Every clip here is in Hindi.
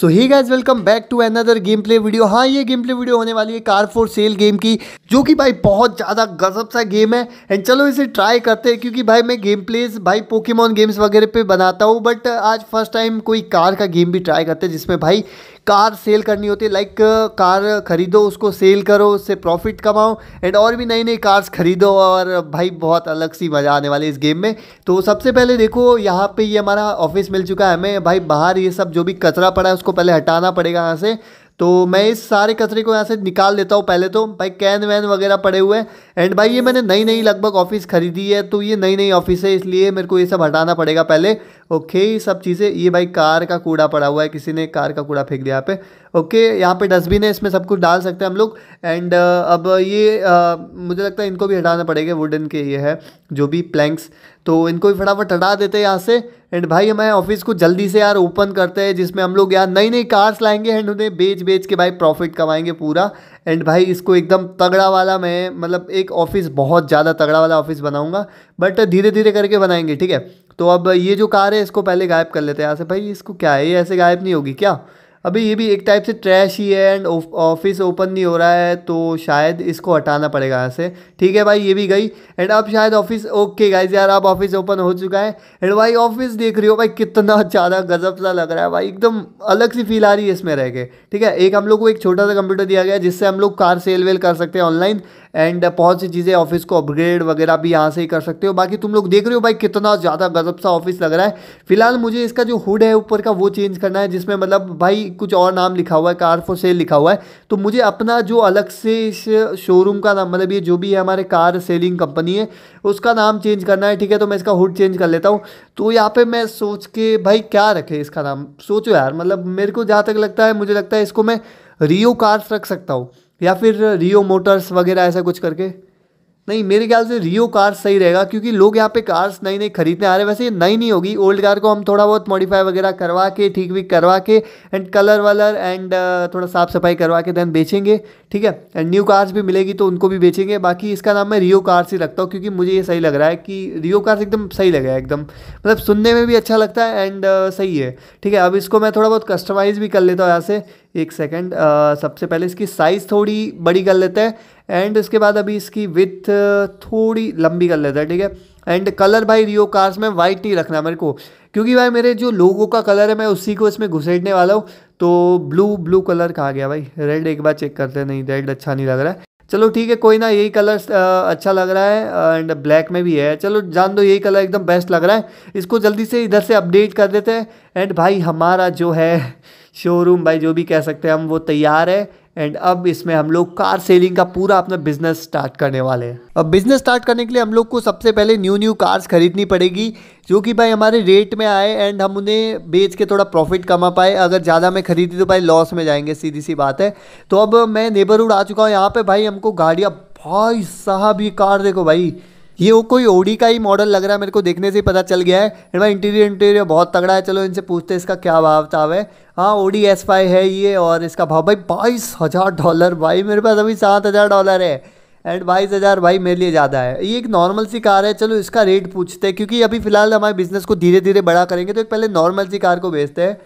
so hi guys welcome back to another game play video हाँ ये गेम प्ले वीडियो होने वाली है कार फॉर सेल गेम की जो कि भाई बहुत ज़्यादा गजब सा गेम है एंड चलो इसे ट्राई करते हैं क्योंकि भाई मैं गेम प्लेज भाई पोकेमॉन गेम्स वगैरह पे बनाता हूँ बट आज फर्स्ट टाइम कोई कार का गेम भी ट्राई करते हैं जिसमें भाई कार सेल करनी होती है लाइक कार uh, खरीदो उसको सेल करो उससे प्रॉफिट कमाओ एंड और भी नई नई कार्स खरीदो और भाई बहुत अलग सी मज़ा आने वाली इस गेम में तो सबसे पहले देखो यहाँ पे ये हमारा ऑफिस मिल चुका है हमें भाई बाहर ये सब जो भी कचरा पड़ा है उसको पहले हटाना पड़ेगा यहाँ से तो मैं इस सारे कचरे को यहाँ से निकाल देता हूँ पहले तो भाई कैन वैन वगैरह पड़े हुए हैं एंड भाई ये मैंने नई नई लगभग ऑफिस खरीदी है तो ये नई नई ऑफिस है इसलिए मेरे को ये सब हटाना पड़ेगा पहले ओके सब चीज़ें ये भाई कार का कूड़ा पड़ा हुआ है किसी ने कार का कूड़ा फेंक दिया यहाँ पे ओके यहाँ पे डस्टबिन है इसमें सब कुछ डाल सकते हैं हम लोग एंड uh, अब ये आ, uh, मुझे लगता है इनको भी हटाना पड़ेगा वुडन के ये है जो भी प्लैंक्स तो इनको भी फटाफट हटा देते हैं यहाँ से एंड भाई हमें ऑफिस को जल्दी से यार ओपन करते हैं जिसमें हम लोग यार नई नई कार्स लाएंगे एंड उन्हें बेच बेच के भाई प्रॉफिट कमाएंगे पूरा एंड भाई इसको एकदम तगड़ा वाला मैं मतलब एक एक ऑफिस बहुत ज़्यादा तगड़ा वाला ऑफिस बनाऊंगा बट धीरे धीरे करके बनाएंगे ठीक है तो अब ये जो कार है इसको पहले गायब कर लेते हैं यहाँ से भाई इसको क्या है ये ऐसे गायब नहीं होगी क्या अभी ये भी एक टाइप से ट्रैश ही है एंड ऑफिस ओपन नहीं हो रहा है तो शायद इसको हटाना पड़ेगा यहाँ से ठीक है भाई ये भी गई एंड अब शायद ऑफिस ओके गाइज यार अब ऑफिस ओपन हो चुका है एंड भाई ऑफिस देख रही हो भाई कितना ज़्यादा गजब सा लग रहा है भाई एकदम अलग सी फील आ रही है इसमें रह के ठीक है एक हम लोग को एक छोटा सा कंप्यूटर दिया गया जिससे हम लोग कार सेल वेल कर सकते हैं ऑनलाइन एंड बहुत सी चीज़ें ऑफिस को अपग्रेड वगैरह भी यहाँ से ही कर सकते हो बाकी तुम लोग देख रहे हो भाई कितना ज़्यादा गजब सा ऑफिस लग रहा है फिलहाल मुझे इसका जो हुड है ऊपर का वो चेंज करना है जिसमें मतलब भाई कुछ और नाम लिखा हुआ है कार फॉर सेल लिखा हुआ है तो मुझे अपना जो अलग से इस शोरूम का नाम मतलब ये जो भी है हमारे कार सेलिंग कंपनी है उसका नाम चेंज करना है ठीक है तो मैं इसका हुड चेंज कर लेता हूँ तो यहाँ पर मैं सोच के भाई क्या रखे इसका नाम सोचो यार मतलब मेरे को जहाँ तक लगता है मुझे लगता है इसको मैं रियो कार्स रख सकता हूँ या फिर रियो मोटर्स वगैरह ऐसा कुछ करके नहीं मेरे ख्याल से रियो कार सही रहेगा क्योंकि लोग यहाँ पे कार्स नई नई खरीदने आ रहे हैं वैसे ये नई नहीं होगी ओल्ड कार को हम थोड़ा बहुत मॉडिफाई वगैरह करवा के ठीक भी करवा के एंड कलर वलर एंड थोड़ा साफ सफाई करवा के देन बेचेंगे ठीक है एंड न्यू कार्स भी मिलेगी तो उनको भी बेचेंगे बाकी इसका नाम मैं रियो कार्स ही रखता हूँ क्योंकि मुझे ये सही लग रहा है कि रियो कार्स एकदम सही लगा एकदम मतलब सुनने में भी अच्छा लगता है एंड uh, सही है ठीक है अब इसको मैं थोड़ा बहुत कस्टमाइज़ भी कर लेता हूँ यहाँ से एक सेकेंड uh, सबसे पहले इसकी साइज़ थोड़ी बड़ी कर लेते हैं एंड इसके बाद अभी इसकी विथ uh, थोड़ी लंबी कर लेते हैं ठीक है एंड कलर भाई रियो कार्स में वाइट नहीं रखना मेरे को क्योंकि भाई मेरे जो लोगों का कलर है मैं उसी को इसमें घुसेड़ने वाला हूँ तो ब्लू ब्लू कलर कहाँ गया भाई रेड एक बार चेक करते नहीं रेड अच्छा नहीं लग रहा है चलो ठीक है कोई ना यही कलर uh, अच्छा लग रहा है एंड ब्लैक में भी है चलो जान दो यही कलर एकदम बेस्ट लग रहा है इसको जल्दी से इधर से अपडेट कर देते हैं एंड भाई हमारा जो है शोरूम भाई जो भी कह सकते हैं हम वो तैयार है एंड अब इसमें हम लोग कार सेलिंग का पूरा अपना बिजनेस स्टार्ट करने वाले हैं अब बिजनेस स्टार्ट करने के लिए हम लोग को सबसे पहले न्यू न्यू कार्स खरीदनी पड़ेगी जो कि भाई हमारे रेट में आए एंड हम उन्हें बेच के थोड़ा प्रॉफिट कमा पाए अगर ज़्यादा में खरीदी तो भाई लॉस में जाएंगे सीधी सी बात है तो अब मैं नेबरहुड आ चुका हूँ यहाँ पर भाई हमको गाड़ियाँ भाई साहब ये कार देखो भाई ये वो कोई ओडी का ही मॉडल लग रहा है मेरे को देखने से ही पता चल गया है एंड भाई इंटीरियर इंटीरियर बहुत तगड़ा है चलो इनसे पूछते हैं इसका क्या भाव चाव है हाँ ओडी एस फाइव है ये और इसका भाव भाई बाईस हज़ार डॉलर भाई मेरे पास अभी सात हज़ार डॉलर है एंड बाईस हज़ार भाई मेरे लिए ज़्यादा है ये एक नॉर्मल सी कार है चलो इसका रेट पूछते हैं क्योंकि अभी फ़िलहाल हमारे बिज़नेस को धीरे धीरे बड़ा करेंगे तो एक पहले नॉर्मल सी कार को बेचते हैं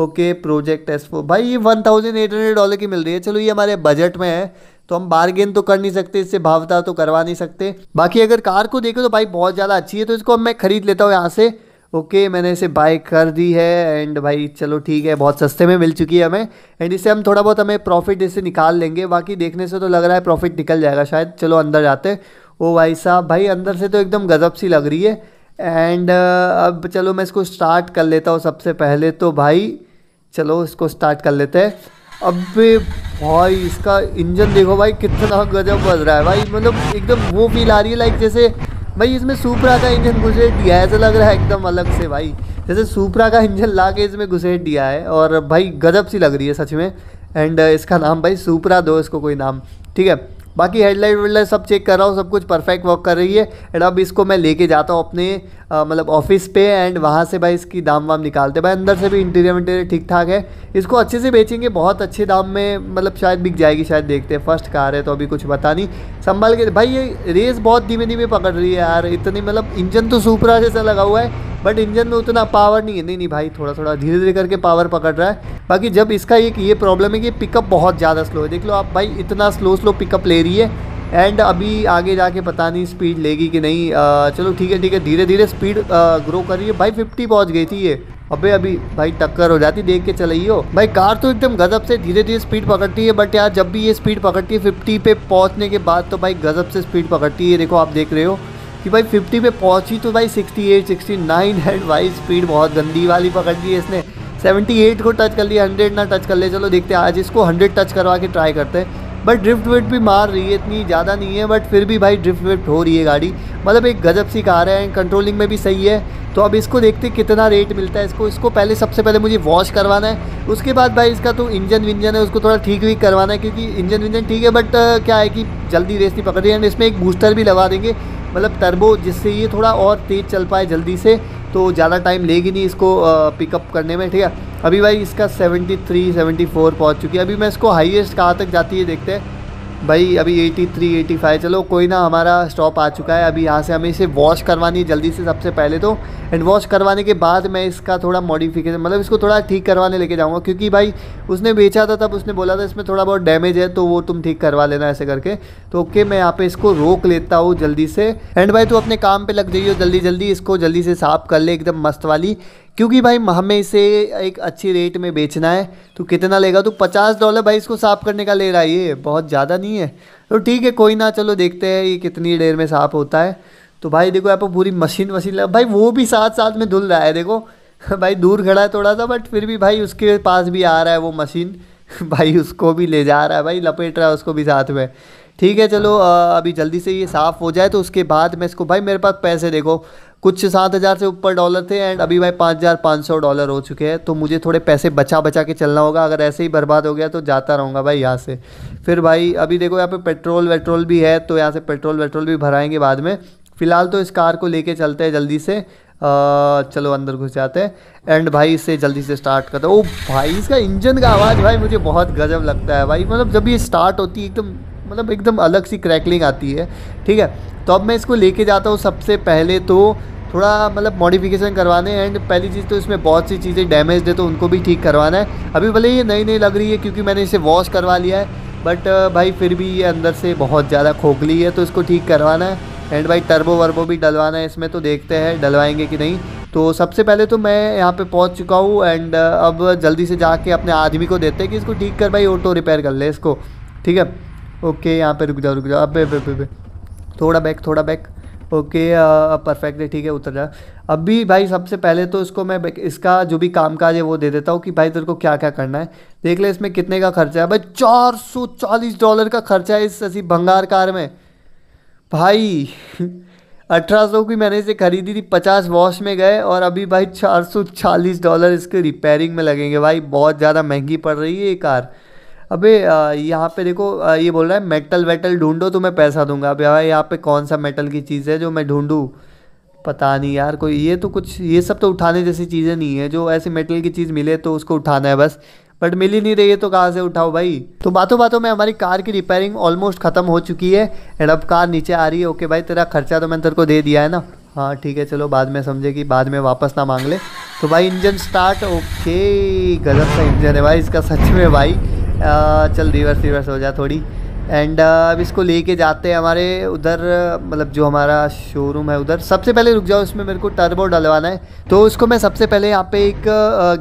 ओके प्रोजेक्ट एस भाई ये one thousand eight hundred dollar की मिल रही है चलो ये हमारे बजट में है तो हम बार्गेन तो कर नहीं सकते इससे भावता तो करवा नहीं सकते बाकी अगर कार को देखें तो भाई बहुत ज़्यादा अच्छी है तो इसको मैं ख़रीद लेता हूँ यहाँ से ओके okay, मैंने इसे बाय कर दी है एंड भाई चलो ठीक है बहुत सस्ते में मिल चुकी है हमें एंड इससे हम थोड़ा बहुत हमें प्रॉफिट इसे निकाल लेंगे बाकी देखने से तो लग रहा है प्रॉफिट निकल जाएगा शायद चलो अंदर जाते हैं ओ भाई साहब भाई अंदर से तो एकदम गजब सी लग रही है एंड uh, अब चलो मैं इसको स्टार्ट कर लेता हूँ सबसे पहले तो भाई चलो इसको स्टार्ट कर लेते हैं अबे भाई इसका इंजन देखो भाई कितना गजब बज रहा है भाई मतलब एकदम वो फील आ रही है लाइक जैसे भाई इसमें सुपरा का इंजन घुसेट दिया है ऐसा लग रहा है एकदम अलग से भाई जैसे सुपरा का इंजन ला के इसमें घुसेट दिया है और भाई गजब सी लग रही है सच में एंड इसका नाम भाई सुपरा दो इसको कोई नाम ठीक है बाकी हेडलाइट वेडलाइट सब चेक कर रहा हूँ सब कुछ परफेक्ट वर्क कर रही है एंड अब इसको मैं लेके जाता हूँ अपने मतलब ऑफिस पे एंड वहाँ से भाई इसकी दाम वाम निकालते भाई अंदर से भी इंटीरियर वंटीरियर ठीक ठाक है इसको अच्छे से बेचेंगे बहुत अच्छे दाम में मतलब शायद बिक जाएगी शायद देखते हैं फर्स्ट कार है तो अभी कुछ बता नहीं संभाल के भाई ये रेस बहुत धीमे धीमे पकड़ रही है यार इतनी मतलब इंजन तो सुपरा जैसा लगा हुआ है बट इंजन में उतना पावर नहीं है नहीं नहीं भाई थोड़ा थोड़ा धीरे धीरे करके पावर पकड़ रहा है बाकी जब इसका एक ये प्रॉब्लम है कि पिकअप बहुत ज़्यादा स्लो है देख लो आप भाई इतना स्लो स्लो पिकअप ले रही है एंड अभी आगे जाके पता नहीं स्पीड लेगी कि नहीं आ, चलो ठीक है ठीक है धीरे धीरे स्पीड ग्रो कर रही है भाई फिफ्टी पहुंच गई थी ये अबे अभी भाई टक्कर हो जाती देख के चलाइयो हो भाई कार तो एकदम गजब से धीरे धीरे स्पीड पकड़ती है बट यार जब भी ये स्पीड पकड़ती है फिफ्टी पे पहुंचने के बाद तो भाई गजब से स्पीड पकड़ती है देखो आप देख रहे हो कि भाई 50 पे पहुंची तो भाई 68, 69 एंड भाई स्पीड बहुत गंदी वाली पकड़ ली है इसने सेवेंटी को टच कर लिया हंड्रेड ना टच कर ले चलो देखते आज इसको हंड्रेड टच करवा के ट्राई करते हैं बट ड्रिफ्ट विफ्ट भी मार रही है इतनी ज़्यादा नहीं है बट फिर भी भाई ड्रिफ्ट विफ्ट हो रही है गाड़ी मतलब एक गजब सी कार है कंट्रोलिंग में भी सही है तो अब इसको देखते कितना रेट मिलता है इसको इसको पहले सबसे पहले मुझे वॉश करवाना है उसके बाद भाई इसका तो इंजन विंजन है उसको थोड़ा ठीक भी करवाना है क्योंकि इंजन विंजन ठीक है बट क्या है कि जल्दी रेस नहीं पकड़ रही है एंड इसमें एक बूस्टर भी लगा देंगे मतलब टर्बो जिससे ये थोड़ा और तेज़ चल पाए जल्दी से तो ज़्यादा टाइम लेगी नहीं इसको पिकअप करने में ठीक है अभी भाई इसका 73 74 पहुंच चुकी है अभी मैं इसको हाईएस्ट कहाँ तक जाती है देखते हैं भाई अभी 83, 85 चलो कोई ना हमारा स्टॉप आ चुका है अभी यहाँ से हमें इसे वॉश करवानी है जल्दी से सबसे पहले तो एंड वॉश करवाने के बाद मैं इसका थोड़ा मॉडिफिकेशन मतलब इसको थोड़ा ठीक करवाने लेके जाऊँगा क्योंकि भाई उसने बेचा था तब उसने बोला था इसमें थोड़ा बहुत डैमेज है तो वो तुम ठीक करवा लेना ऐसे करके तो ओके मैं यहाँ पर इसको रोक लेता हूँ जल्दी से एंड भाई तू अपने काम पर लग जाइए जल्दी जल्दी इसको जल्दी से साफ़ कर ले एकदम मस्त वाली क्योंकि भाई हमें इसे एक अच्छी रेट में बेचना है तो कितना लेगा तो पचास डॉलर भाई इसको साफ़ करने का ले रहा है ये बहुत ज़्यादा नहीं है तो ठीक है कोई ना चलो देखते हैं ये कितनी देर में साफ़ होता है तो भाई देखो यहाँ पर पूरी मशीन वशीन लगा भाई वो भी साथ साथ में धुल रहा है देखो भाई दूर खड़ा है थोड़ा सा बट फिर भी भाई उसके पास भी आ रहा है वो मशीन भाई उसको भी ले जा रहा है भाई लपेट रहा है उसको भी साथ में ठीक है चलो अभी जल्दी से ये साफ़ हो जाए तो उसके बाद मैं इसको भाई मेरे पास पैसे देखो कुछ सात हज़ार से ऊपर डॉलर थे एंड अभी भाई पाँच हज़ार पाँच सौ डॉलर हो चुके हैं तो मुझे थोड़े पैसे बचा बचा के चलना होगा अगर ऐसे ही बर्बाद हो गया तो जाता रहूँगा भाई यहाँ से फिर भाई अभी देखो यहाँ पे पेट्रोल वेट्रोल भी है तो यहाँ से पेट्रोल वेट्रोल भी भराएंगे बाद में फ़िलहाल तो इस कार को लेके चलते हैं जल्दी से आ, चलो अंदर घुस जाते हैं एंड भाई इसे जल्दी से स्टार्ट करते ओ भाई इसका इंजन का आवाज़ भाई मुझे बहुत गजब लगता है भाई मतलब जब ये स्टार्ट होती है एकदम मतलब एकदम अलग सी क्रैकलिंग आती है ठीक है तो अब मैं इसको लेके जाता हूँ सबसे पहले तो थोड़ा मतलब मॉडिफिकेशन करवाने हैं एंड पहली चीज़ तो इसमें बहुत सी चीज़ें डैमेज है तो उनको भी ठीक करवाना है अभी भले ये नई नई लग रही है क्योंकि मैंने इसे वॉश करवा लिया है बट भाई फिर भी ये अंदर से बहुत ज़्यादा खोखली है तो इसको ठीक करवाना है एंड भाई टर्बो वर्बो भी डलवाना है इसमें तो देखते हैं डलवाएंगे कि नहीं तो सबसे पहले तो मैं यहाँ पे पहुँच चुका हूँ एंड अब जल्दी से जाके अपने आदमी को देते हैं कि इसको ठीक कर भाई ऑटो रिपेयर कर ले इसको ठीक है ओके यहाँ पे रुक जाओ रुक जाओ अब थोड़ा बैक थोड़ा बैक ओके परफेक्ट है ठीक है उतर जा अब भी भाई सबसे पहले तो इसको मैं इसका जो भी काम काज है वो दे देता हूँ कि भाई तेरे को क्या क्या करना है देख ले इसमें कितने का खर्चा है भाई चार सौ चालीस डॉलर का खर्चा है इस ऐसी भंगार कार में भाई अठारह सौ की मैंने इसे ख़रीदी थी पचास वॉश में गए और अभी भाई चार सौ चालीस डॉलर इसके रिपेयरिंग में लगेंगे भाई बहुत ज़्यादा महंगी पड़ रही है ये कार अबे यहाँ पे देखो ये बोल रहा है मेटल वेटल ढूंढो तो मैं पैसा दूंगा अब यार यहाँ पे कौन सा मेटल की चीज़ है जो मैं ढूंढूँ पता नहीं यार कोई ये तो कुछ ये सब तो उठाने जैसी चीज़ें नहीं है जो ऐसी मेटल की चीज़ मिले तो उसको उठाना है बस बट मिल ही नहीं रही है तो कहाँ से उठाओ भाई तो बातों बातों में हमारी कार की रिपेयरिंग ऑलमोस्ट ख़त्म हो चुकी है एंड अब कार नीचे आ रही है ओके भाई तेरा खर्चा तो मैंने तेरे को दे दिया है ना हाँ ठीक है चलो बाद में समझे कि बाद में वापस ना मांग ले तो भाई इंजन स्टार्ट ओके गलत सा इंजन है भाई इसका सच में भाई चल रिवर्स रिवर्स हो जाए थोड़ी एंड अब इसको लेके जाते हैं हमारे उधर मतलब जो हमारा शोरूम है उधर सबसे पहले रुक जाओ इसमें मेरे को टर्बो डलवाना है तो उसको मैं सबसे पहले यहाँ पे एक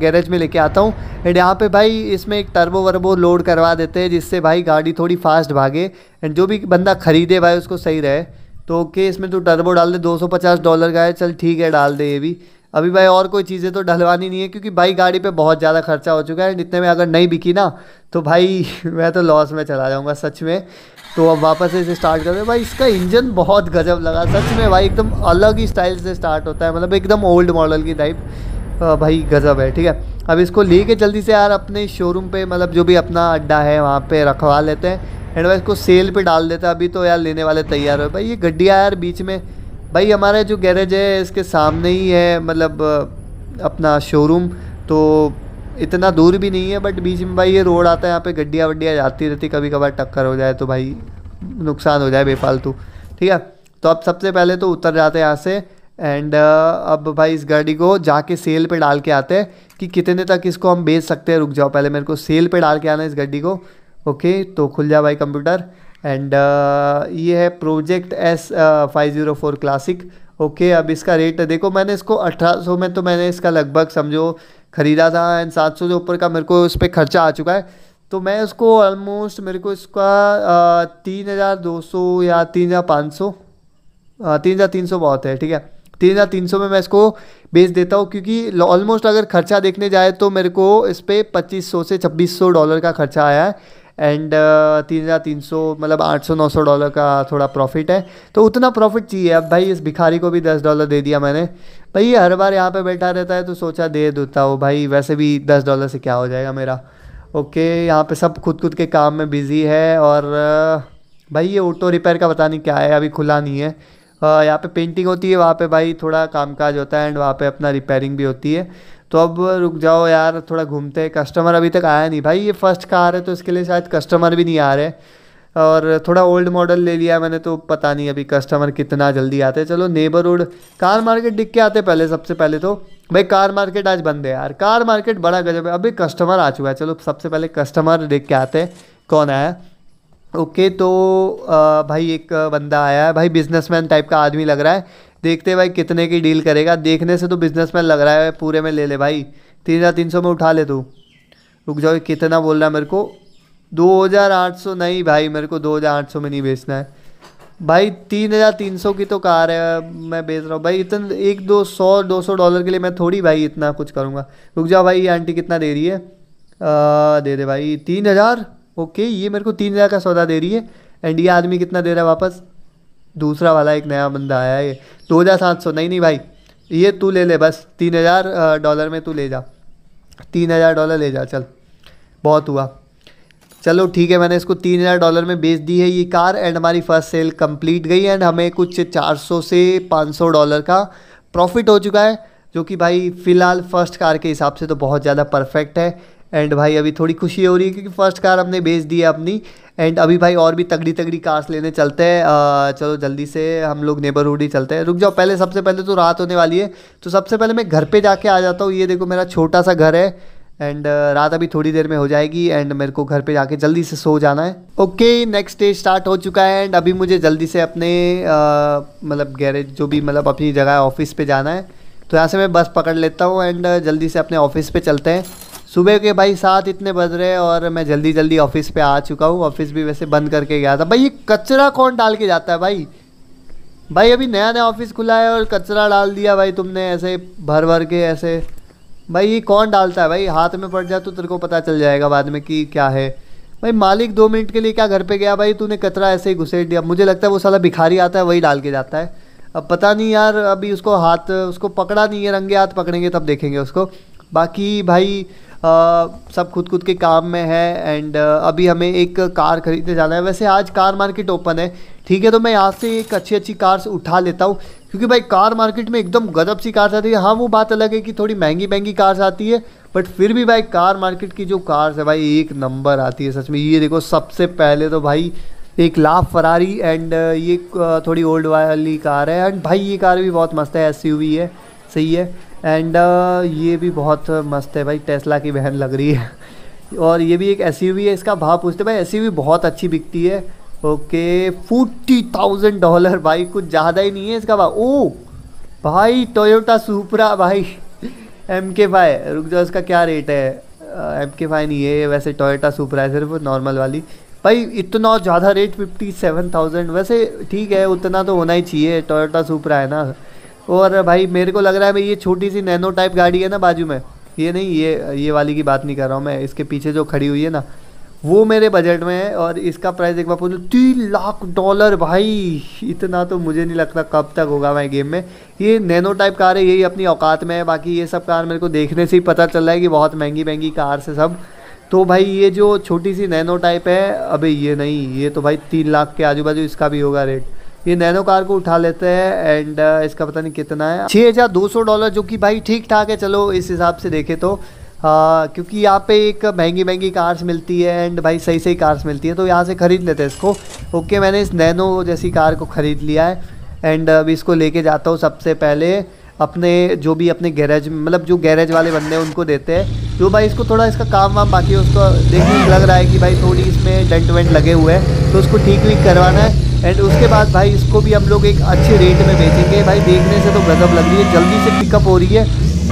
गैरेज में लेके आता हूँ एंड यहाँ पे भाई इसमें एक टर्बो वर्बो लोड करवा देते हैं जिससे भाई गाड़ी थोड़ी फास्ट भागे एंड जो भी बंदा ख़रीदे भाई उसको सही रहे तो ओके इसमें तो टर्बो डाल दे दो डॉलर का है चल ठीक है डाल दे ये भी अभी भाई और कोई चीज़ें तो ढलवानी नहीं है क्योंकि भाई गाड़ी पे बहुत ज़्यादा खर्चा हो चुका है एंड इतने में अगर नहीं बिकी ना तो भाई मैं तो लॉस में चला जाऊँगा सच में तो अब वापस से इसे स्टार्ट कर रहे हैं भाई इसका इंजन बहुत गजब लगा सच में भाई एकदम अलग ही स्टाइल से स्टार्ट होता है मतलब एकदम ओल्ड मॉडल की टाइप भाई गज़ब है ठीक है अब इसको लेके जल्दी से यार अपने शोरूम पे मतलब जो भी अपना अड्डा है वहाँ पे रखवा लेते हैं एंड भाई इसको सेल पे डाल देते हैं अभी तो यार लेने वाले तैयार हो भाई ये गड्डिया यार बीच में भाई हमारा जो गैरेज है इसके सामने ही है मतलब अपना शोरूम तो इतना दूर भी नहीं है बट बीच में भाई ये रोड आता है यहाँ पे गड्डियाँ वड्डियाँ जाती रहती कभी कभार टक्कर हो जाए तो भाई नुकसान हो जाए बेफालतू ठीक है तो अब सबसे पहले तो उतर जाते हैं यहाँ से एंड अब भाई इस गाड़ी को जाके सेल पे डाल के आते हैं कि कितने तक इसको हम बेच सकते हैं रुक जाओ पहले मेरे को सेल पे डाल के आना है इस गाड़ी को ओके तो खुल जाओ भाई कंप्यूटर एंड uh, ये है project S five zero four classic okay अब इसका रेट देखो मैंने इसको अठारह सौ में तो मैंने इसका लगभग समझो ख़रीदा था एंड सात सौ से ऊपर का मेरे को उस पर खर्चा आ चुका है तो मैं उसको ऑलमोस्ट मेरे को इसका uh, तीन हज़ार दो सौ या तीन हज़ार पाँच सौ uh, तीन हज़ार तीन सौ बहुत है ठीक है तीन हज़ार तीन सौ में मैं इसको बेच देता हूँ क्योंकि ऑलमोस्ट अगर खर्चा देखने जाए तो मेरे को इस पर पच्चीस सौ से छब्बीस सौ डॉलर का खर्चा आया है एंड uh, तीन हज़ार तीन सौ मतलब आठ सौ नौ सौ डॉलर का थोड़ा प्रॉफिट है तो उतना प्रॉफिट चाहिए अब भाई इस भिखारी को भी दस डॉलर दे दिया मैंने भाई ये हर बार यहाँ पे बैठा रहता है तो सोचा दे देता हो भाई वैसे भी दस डॉलर से क्या हो जाएगा मेरा ओके यहाँ पे सब खुद खुद के काम में बिज़ी है और uh, भाई ये ऑटो रिपेयर का पता नहीं क्या है अभी खुला नहीं है uh, यहाँ पे पेंटिंग होती है वहाँ पे भाई थोड़ा कामकाज होता है एंड वहाँ पे अपना रिपेयरिंग भी होती है तो अब रुक जाओ यार थोड़ा घूमते कस्टमर अभी तक आया नहीं भाई ये फर्स्ट कार है तो इसके लिए शायद कस्टमर भी नहीं आ रहे और थोड़ा ओल्ड मॉडल ले लिया मैंने तो पता नहीं अभी कस्टमर कितना जल्दी आते चलो नेबरहुड कार मार्केट दिख के आते पहले सबसे पहले तो भाई कार मार्केट आज बंद है यार कार मार्केट बड़ा गजब है अभी कस्टमर आ चुका है चलो सबसे पहले कस्टमर देख के आते कौन आया ओके तो आ, भाई एक बंदा आया है भाई बिजनेसमैन टाइप का आदमी लग रहा है देखते भाई कितने की डील करेगा देखने से तो बिजनेस में लग रहा है पूरे में ले ले भाई तीन हज़ार तीन सौ में उठा ले तू रुक जाओ कितना बोल रहा है मेरे को दो हज़ार आठ सौ नहीं भाई मेरे को दो हज़ार आठ सौ में नहीं बेचना है भाई तीन हज़ार तीन सौ की तो कार है मैं बेच रहा हूँ भाई इतना एक दो सौ दो सौ डॉलर के लिए मैं थोड़ी भाई इतना कुछ करूँगा रुक जाओ भाई ये आंटी कितना दे रही है आ, दे दे भाई तीन हज़ार ओके ये मेरे को तीन हज़ार का सौदा दे रही है एंड ये आदमी कितना दे रहा है वापस दूसरा वाला एक नया बंदा आया है दो हज़ार सात सौ नहीं नहीं भाई ये तू ले ले बस तीन हज़ार डॉलर में तू ले जा तीन हज़ार डॉलर ले जा चल बहुत हुआ चलो ठीक है मैंने इसको तीन हज़ार डॉलर में बेच दी है ये कार एंड हमारी फर्स्ट सेल कंप्लीट गई एंड हमें कुछ चार सौ से पाँच सौ डॉलर का प्रॉफिट हो चुका है जो कि भाई फ़िलहाल फर्स्ट कार के हिसाब से तो बहुत ज़्यादा परफेक्ट है एंड भाई अभी थोड़ी खुशी हो रही है क्योंकि फ़र्स्ट कार हमने बेच दी है अपनी एंड अभी भाई और भी तगड़ी तगड़ी कार्स लेने चलते हैं चलो जल्दी से हम लोग नेबरहुड ही चलते हैं रुक जाओ पहले सबसे पहले तो रात होने वाली है तो सबसे पहले मैं घर पे जाके आ जाता हूँ ये देखो मेरा छोटा सा घर है एंड uh, रात अभी थोड़ी देर में हो जाएगी एंड मेरे को घर पे जाके जल्दी से सो जाना है ओके नेक्स्ट डे स्टार्ट हो चुका है एंड अभी मुझे जल्दी से अपने uh, मतलब गैरेज जो भी मतलब अपनी जगह ऑफिस पे जाना है तो यहाँ से मैं बस पकड़ लेता हूँ एंड uh, जल्दी से अपने ऑफिस पे चलते हैं सुबह के भाई साथ इतने बज रहे हैं और मैं जल्दी जल्दी ऑफिस पे आ चुका हूँ ऑफिस भी वैसे बंद करके गया था भाई ये कचरा कौन डाल के जाता है भाई भाई अभी नया नया ऑफिस खुला है और कचरा डाल दिया भाई तुमने ऐसे भर भर के ऐसे भाई ये कौन डालता है भाई हाथ में पड़ जाए तो तेरे को पता चल जाएगा बाद में कि क्या है भाई मालिक दो मिनट के लिए क्या घर पे गया भाई तूने कचरा ऐसे ही घुसेट दिया मुझे लगता है वो साला भिखारी आता है वही डाल के जाता है अब पता नहीं यार अभी उसको हाथ उसको पकड़ा नहीं है रंगे हाथ पकड़ेंगे तब देखेंगे उसको बाकी भाई सब खुद खुद के काम में है एंड अभी हमें एक कार खरीदने जाना है वैसे आज कार मार्केट ओपन है ठीक है तो मैं यहाँ से एक अच्छी अच्छी कार्स उठा लेता हूँ क्योंकि भाई कार मार्केट में एकदम गजब सी कार्स आती है हाँ वो बात अलग है कि थोड़ी महंगी महंगी कार्स आती है बट फिर भी भाई कार मार्केट की जो कार्स है भाई एक नंबर आती है सच में ये देखो सबसे पहले तो भाई एक लाफ फरारी एंड ये थोड़ी ओल्ड वाली कार है एंड भाई ये कार भी बहुत मस्त है एस है सही है एंड uh, ये भी बहुत मस्त है भाई टेस्ला की बहन लग रही है और ये भी एक एस है इसका भाव पूछते भाई एस बहुत अच्छी बिकती है ओके फोर्टी थाउजेंड डॉलर भाई कुछ ज़्यादा ही नहीं है इसका भाव ओ भाई टोयोटा सुपरा भाई एम के फाई रुक जाओ इसका क्या रेट है एम के फाई नहीं है वैसे टोयोटा सुपरा है सिर्फ नॉर्मल वाली भाई इतना ज़्यादा रेट फिफ्टी सेवन थाउजेंड वैसे ठीक है उतना तो होना ही चाहिए टोयोटा सुपरा है ना और भाई मेरे को लग रहा है भाई ये छोटी सी नैनो टाइप गाड़ी है ना बाजू में ये नहीं ये ये वाली की बात नहीं कर रहा हूँ मैं इसके पीछे जो खड़ी हुई है ना वो मेरे बजट में है और इसका प्राइस एक बार पूछो तीन लाख डॉलर भाई इतना तो मुझे नहीं लगता कब तक होगा मैं गेम में ये नैनो टाइप कार है यही अपनी औकात में है बाकी ये सब कार मेरे को देखने से ही पता चल रहा है कि बहुत महंगी महंगी कार से सब तो भाई ये जो छोटी सी नैनो टाइप है अभी ये नहीं ये तो भाई तीन लाख के आजू बाजू इसका भी होगा रेट ये नैनो कार को उठा लेते हैं एंड uh, इसका पता नहीं कितना है छः हजार दो सौ डॉलर जो कि भाई ठीक ठाक है चलो इस हिसाब से देखें तो आ, uh, क्योंकि यहाँ पे एक महंगी महंगी कार्स मिलती है एंड भाई सही सही कार्स मिलती है तो यहाँ से ख़रीद लेते हैं इसको ओके मैंने इस नैनो जैसी कार को ख़रीद लिया है एंड uh, अब इसको लेके जाता हूँ सबसे पहले अपने जो भी अपने गैरेज मतलब जो गैरेज वाले बंदे हैं उनको देते हैं जो भाई इसको थोड़ा इसका काम वाम बाकी उसको देखने लग रहा है कि भाई थोड़ी इसमें डेंट वेंट लगे हुए हैं तो उसको ठीक वीक करवाना है एंड उसके बाद भाई इसको भी हम लोग एक अच्छे रेट में बेचेंगे भाई देखने से तो गजब लग रही है जल्दी से पिकअप हो रही है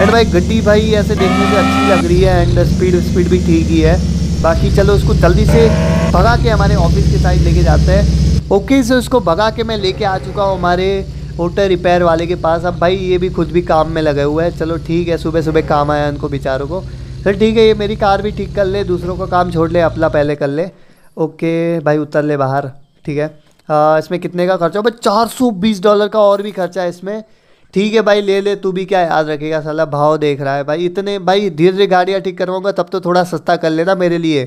एंड भाई गड्डी भाई ऐसे देखने से अच्छी लग रही है एंड स्पीड स्पीड भी ठीक ही है बाकी चलो उसको जल्दी से भगा के हमारे ऑफिस के साइड लेके जाते हैं ओके से उसको भगा के मैं लेके आ चुका हूँ हमारे होटल रिपेयर वाले के पास अब भाई ये भी खुद भी काम में लगे हुए हैं चलो ठीक है सुबह सुबह काम आया उनको बेचारों को चल ठीक है ये मेरी कार भी ठीक कर ले दूसरों का काम छोड़ ले अपना पहले कर ले ओके भाई उतर ले बाहर ठीक है आ, हाँ, इसमें कितने का खर्चा हो भाई चार सौ बीस डॉलर का और भी खर्चा है इसमें ठीक है भाई ले ले तू भी क्या याद रखेगा साला भाव देख रहा है भाई इतने भाई धीरे धीरे गाड़ियाँ ठीक करवाऊंगा तब तो थोड़ा सस्ता कर लेना मेरे लिए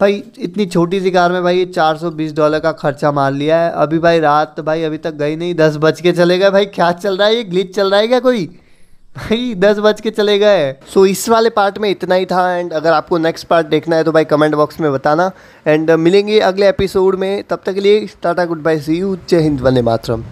भाई इतनी छोटी सी कार में भाई ये चार सौ बीस डॉलर का खर्चा मार लिया है अभी भाई रात भाई अभी तक गई नहीं दस बज के चले गए भाई क्या चल रहा है ये ग्लिच चल रहा है क्या कोई भाई दस बज के चले गए सो so, इस वाले पार्ट में इतना ही था एंड अगर आपको नेक्स्ट पार्ट देखना है तो भाई कमेंट बॉक्स में बताना एंड मिलेंगे अगले एपिसोड में तब तक के लिए tata good bye see you जय हिंद वंदे मातरम